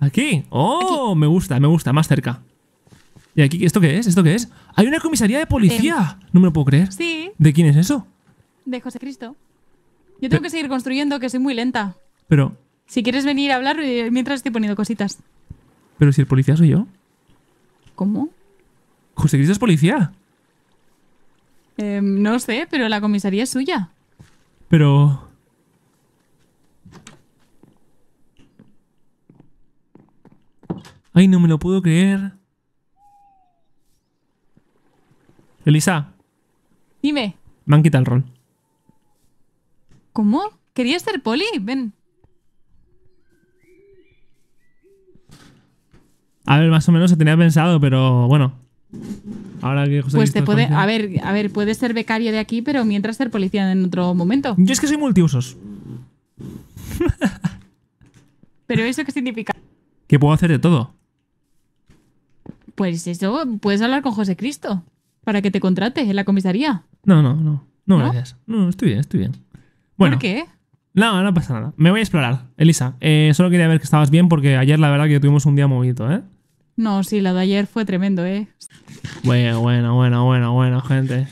¿Aquí? ¡Oh! Me gusta, me gusta, más cerca. ¿Y aquí esto qué es? ¿Esto qué es? ¡Hay una comisaría de policía! Em. no me lo puedo creer. Sí. ¿De quién es eso? De José Cristo. Yo tengo que seguir construyendo, que soy muy lenta. Pero. Si quieres venir a hablar eh, mientras estoy poniendo cositas. Pero si el policía soy yo. ¿Cómo? José Cristo es policía. Em, no sé, pero la comisaría es suya. Pero. Ay, no me lo puedo creer. Elisa. Dime. Me han quitado el rol. ¿Cómo? ¿Querías ser poli? Ven. A ver, más o menos se tenía pensado, pero bueno. Ahora que José Pues te puede. A ver, a ver, puedes ser becario de aquí, pero mientras ser policía en otro momento. Yo es que soy multiusos. ¿Pero eso qué significa? Que puedo hacer de todo. Pues eso, puedes hablar con José Cristo para que te contrate en la comisaría. No, no, no. No, gracias. No, estoy bien, estoy bien. Bueno, ¿Por qué? No, no pasa nada. Me voy a explorar, Elisa. Eh, solo quería ver que estabas bien porque ayer la verdad que tuvimos un día movido, ¿eh? No, sí, la de ayer fue tremendo, ¿eh? Bueno, bueno, bueno, bueno, bueno, gente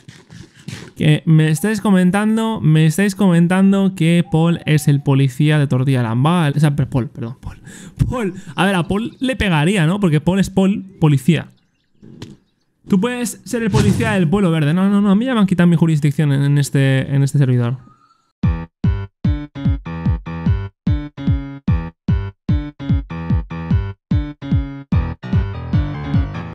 que me estáis comentando, me estáis comentando que Paul es el policía de Tortilla Lambal. O sea, Paul, perdón, Paul. Paul. A ver, a Paul le pegaría, ¿no? Porque Paul es Paul, policía. Tú puedes ser el policía del pueblo verde. No, no, no, a mí ya me han quitado mi jurisdicción en, este, en este servidor.